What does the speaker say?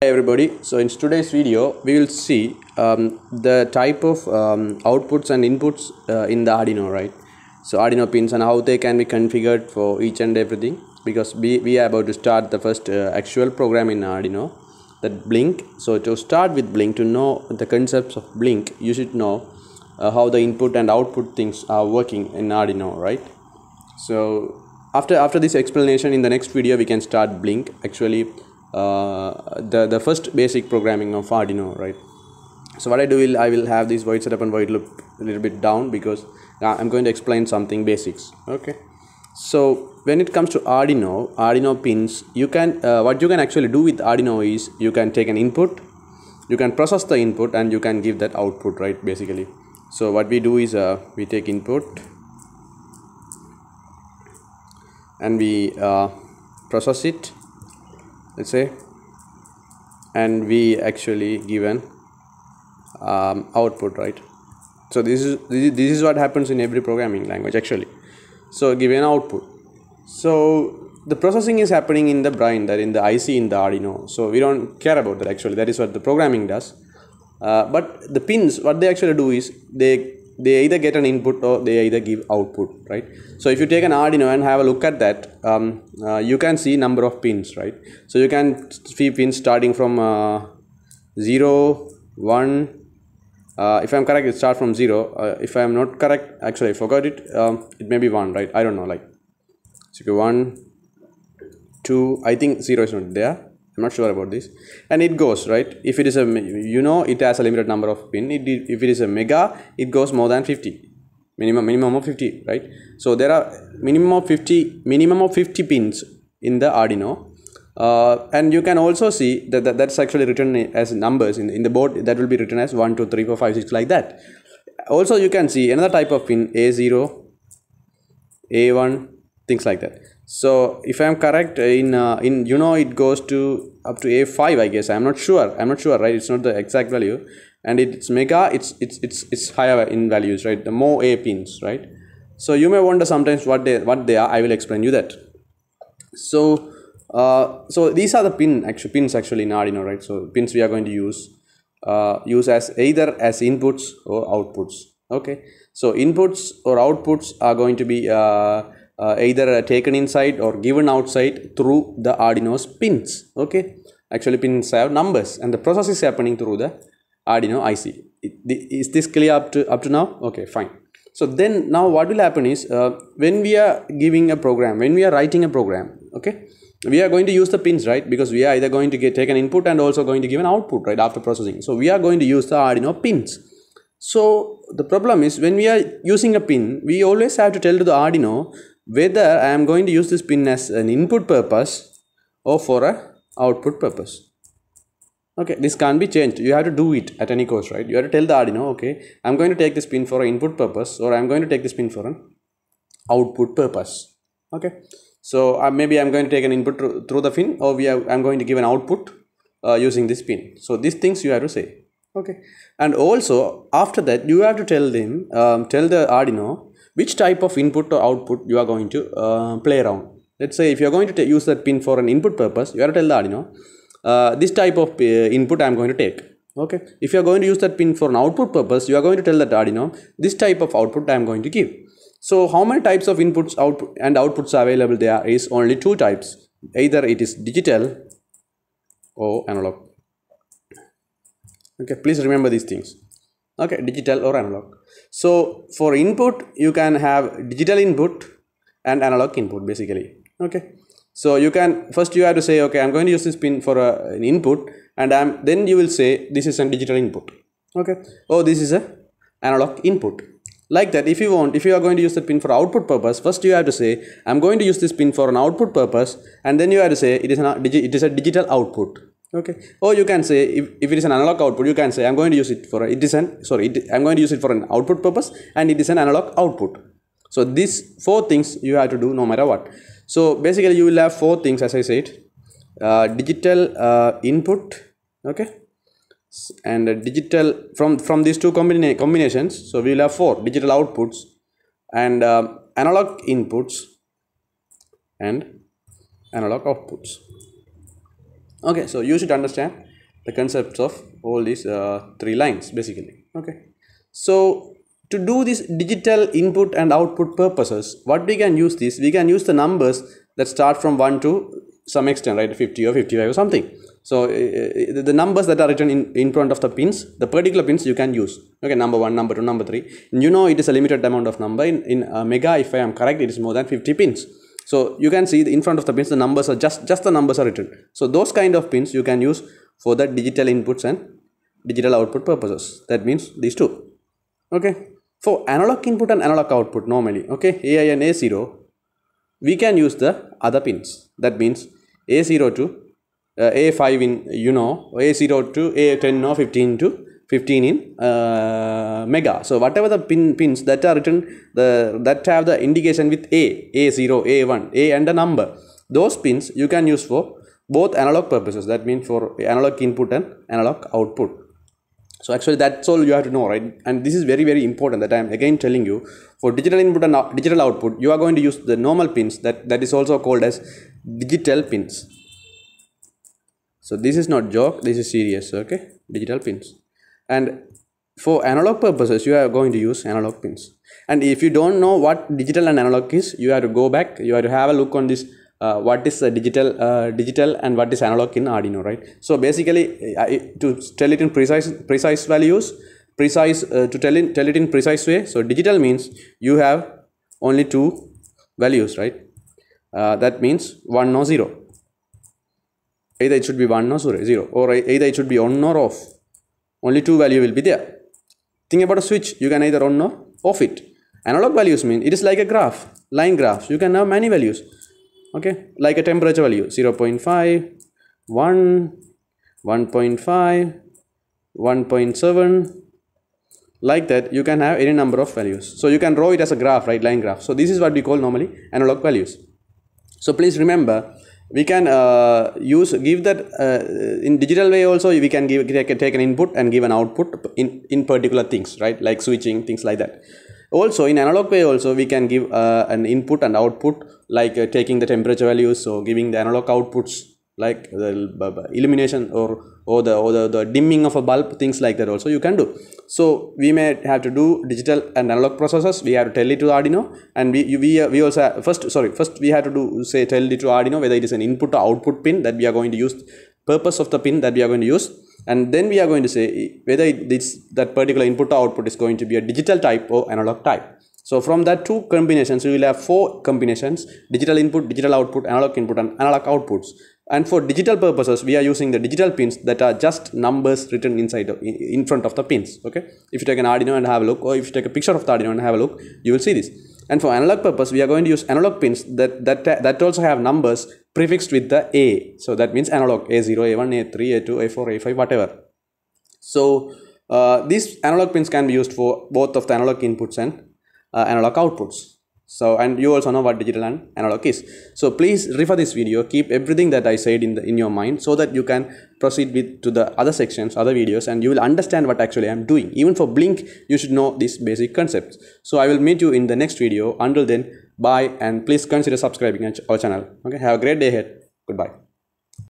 Hi everybody, so in today's video we will see um, the type of um, outputs and inputs uh, in the Arduino right. So Arduino pins and how they can be configured for each and everything because we, we are about to start the first uh, actual program in Arduino that blink. So to start with blink to know the concepts of blink you should know uh, how the input and output things are working in Arduino right. So after after this explanation in the next video we can start blink actually uh, the the first basic programming of Arduino right so what I do will I will have this void setup and void loop a little bit down because uh, I'm going to explain something basics okay so when it comes to Arduino Arduino pins you can uh, what you can actually do with Arduino is you can take an input you can process the input and you can give that output right basically so what we do is uh, we take input and we uh, process it let's say and we actually give an um, output right so this is this is what happens in every programming language actually so give an output so the processing is happening in the brain that in the IC in the Arduino so we don't care about that actually that is what the programming does uh, but the pins what they actually do is they they either get an input or they either give output right so if you take an arduino and have a look at that um, uh, you can see number of pins right so you can see pins starting from uh, 0 1 uh, if i'm correct it start from 0 uh, if i'm not correct actually i forgot it um, it may be 1 right i don't know like so 1 2 i think 0 is not there I'm not sure about this and it goes right if it is a you know it has a limited number of pin it, if it is a mega it goes more than 50 minimum minimum of 50 right so there are minimum of 50 minimum of 50 pins in the Arduino uh, and you can also see that, that that's actually written as numbers in, in the board that will be written as 1 2 3 4 5 6 like that also you can see another type of pin a0 a1 things like that so if i'm correct in uh, in you know it goes to up to a5 i guess i'm not sure i'm not sure right it's not the exact value and it's mega it's it's it's, it's higher in values right the more a pins right so you may wonder sometimes what they what they are i will explain you that so uh, so these are the pin actually pins actually in Arduino right so pins we are going to use uh, use as either as inputs or outputs okay so inputs or outputs are going to be uh, uh, either uh, taken inside or given outside through the Arduino's pins. Okay, actually pins have numbers and the process is happening through the Arduino IC. Is this clear up to, up to now? Okay, fine. So then now what will happen is uh, when we are giving a program, when we are writing a program, okay, we are going to use the pins, right? Because we are either going to get, take an input and also going to give an output, right, after processing. So we are going to use the Arduino pins. So the problem is when we are using a pin, we always have to tell to the Arduino whether I am going to use this pin as an input purpose or for a output purpose. Okay, this can't be changed. You have to do it at any cost, right? You have to tell the Arduino, okay, I'm going to take this pin for an input purpose or I'm going to take this pin for an output purpose. Okay, so uh, maybe I'm going to take an input through the pin or we I'm going to give an output uh, using this pin. So these things you have to say. Okay, and also after that you have to tell them, um, tell the Arduino which type of input or output you are going to uh, play around. Let's say if you are going to use that pin for an input purpose, you have to tell the Arduino, uh, this type of uh, input I am going to take. Okay. If you are going to use that pin for an output purpose, you are going to tell that Arduino, this type of output I am going to give. So how many types of inputs output and outputs are available there is only two types. Either it is digital or analog. Okay, please remember these things. Okay, digital or analog so for input you can have digital input and analog input basically okay so you can first you have to say okay i'm going to use this pin for a, an input and I'm, then you will say this is a digital input okay oh this is a analog input like that if you want if you are going to use the pin for output purpose first you have to say i'm going to use this pin for an output purpose and then you have to say it is, an, it is a digital output okay or oh, you can say if, if it is an analog output you can say i'm going to use it for it is an sorry it, i'm going to use it for an output purpose and it is an analog output so these four things you have to do no matter what so basically you will have four things as i said uh, digital uh, input okay and digital from from these two combina combinations so we will have four digital outputs and um, analog inputs and analog outputs okay so you should understand the concepts of all these uh, three lines basically okay so to do this digital input and output purposes what we can use this we can use the numbers that start from 1 to some extent right 50 or 55 or something so uh, uh the numbers that are written in, in front of the pins the particular pins you can use okay number 1 number 2 number 3 you know it is a limited amount of number in, in uh, mega if i am correct it is more than 50 pins so you can see in front of the pins the numbers are just, just the numbers are written. So those kind of pins you can use for the digital inputs and digital output purposes. That means these two. Okay. For analog input and analog output normally, okay, AI and A0, we can use the other pins. That means A0 to uh, A5 in you know A0 to A10 or 15 to 15 in uh, mega. So whatever the pin pins that are written, the that have the indication with A, A0, A1, A and a number. Those pins you can use for both analog purposes. That means for analog input and analog output. So actually that's all you have to know, right? And this is very, very important that I am again telling you. For digital input and uh, digital output, you are going to use the normal pins that, that is also called as digital pins. So this is not joke, this is serious, okay? Digital pins and for analog purposes you are going to use analog pins and if you don't know what digital and analog is you have to go back you have to have a look on this uh, what is uh, digital uh, digital and what is analog in Arduino right so basically I, to tell it in precise precise values precise uh, to tell it, tell it in precise way so digital means you have only two values right uh, that means 1 or 0 either it should be 1 or 0 or either it should be on or off only two value will be there think about a switch you can either on or off it analog values mean it is like a graph line graphs you can have many values okay like a temperature value 0 0.5 1 1.5 1.7 like that you can have any number of values so you can draw it as a graph right line graph so this is what we call normally analog values so please remember we can uh, use give that uh, in digital way also we can give take, take an input and give an output in in particular things right like switching things like that also in analog way also we can give uh, an input and output like uh, taking the temperature values so giving the analog outputs like the illumination or or the or the, the dimming of a bulb things like that also you can do so we may have to do digital and analog processes we have to tell it to arduino and we we, uh, we also have, uh, first sorry first we have to do say tell it to arduino whether it is an input or output pin that we are going to use purpose of the pin that we are going to use and then we are going to say whether this that particular input or output is going to be a digital type or analog type so from that two combinations, we will have four combinations, digital input, digital output, analog input and analog outputs and for digital purposes we are using the digital pins that are just numbers written inside of, in front of the pins okay if you take an arduino and have a look or if you take a picture of the arduino and have a look you will see this and for analog purpose we are going to use analog pins that that that also have numbers prefixed with the a so that means analog a0 a1 a3 a2 a4 a5 whatever so uh, these analog pins can be used for both of the analog inputs and uh, analog outputs so and you also know what digital and analog is so please refer this video keep everything that i said in the in your mind so that you can proceed with to the other sections other videos and you will understand what actually i'm doing even for blink you should know these basic concepts so i will meet you in the next video until then bye and please consider subscribing our channel okay have a great day ahead goodbye